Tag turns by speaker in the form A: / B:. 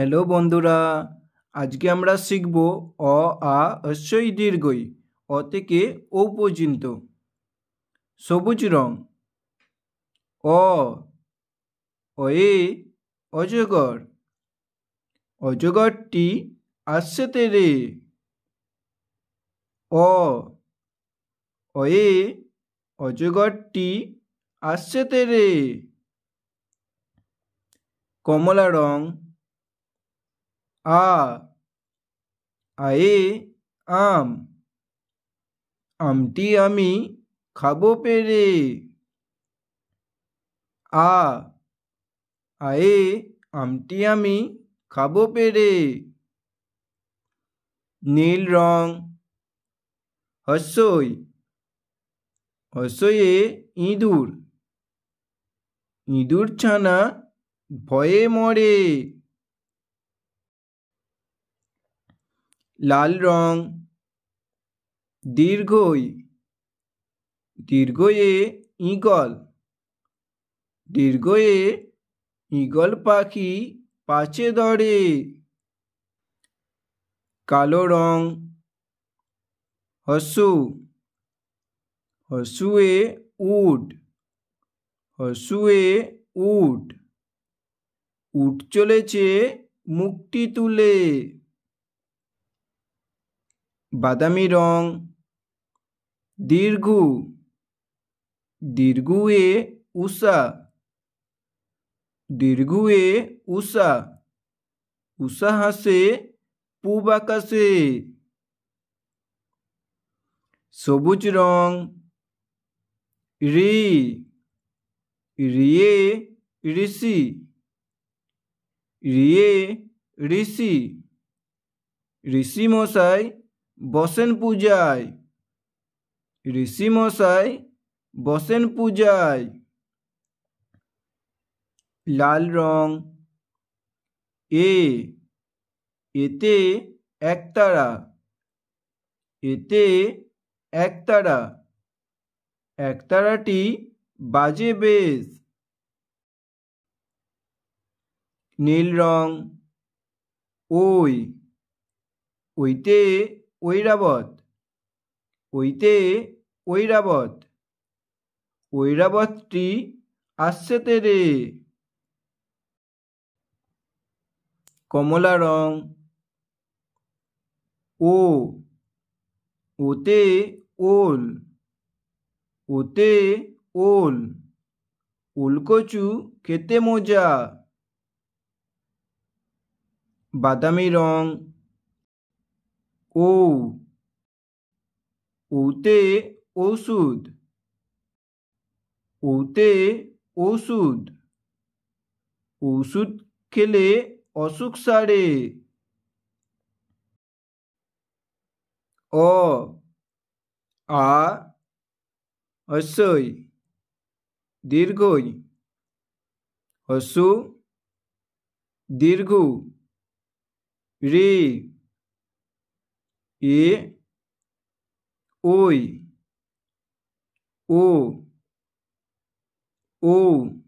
A: hello বন্ধুরা আজকে আমরা শিখব অ আ অশ্বই দীর্ঘই অ থেকে ও পর্যন্ত সবুজ রং অ এ অজগর অজগরটি আসছে রে অ এ অজগরটি আসছে রে কমলা রং আ আয়ে আম আমটি আমি খাবো পেরে আ আয়ে আমটি আমি খাবো পেরে নীল রং হস্যই হস্যয়ে ইঁদুর ইঁদুর ছানা ভয়ে মরে লাল রং দীর্ঘই দীর্ঘয়ে ইগল দীর্ঘয়ে ইগল পাখি পাচে ধরে কালো রং হসু হসুয়ে উড হসুয়ে উড উট চলেছে মুক্তি তুলে বাদামি রং দীর্ঘু দীর্ঘু এ উষা দীর্ঘু এ উষা উষা হাসে পুব আকাশে সবুজ রং রি রিয়ে ঋষি রিয়ে ঋষি ঋষি মশাই বসেন পূজায় ঋষিমশাই বসেন পূজায় লাল রং এ এতে একতারা এতে একতারা একতারাটি বাজে বেশ নীল রং ওই ওইতে ঐরাবত ওইতে ঐরাবত ঐরাবতটি আসছে রে কমলা রং ও ওতে ওল ওতে ওল ওলকচু খেতে মজা বাদামি রং ও ওতে ওষুধ ওতে ওষুধ ওষুধ খেলে অসুখ সারে অ আ হস্যই দীর্ঘই হস্যু দীর্ঘ রে e oi, o, ou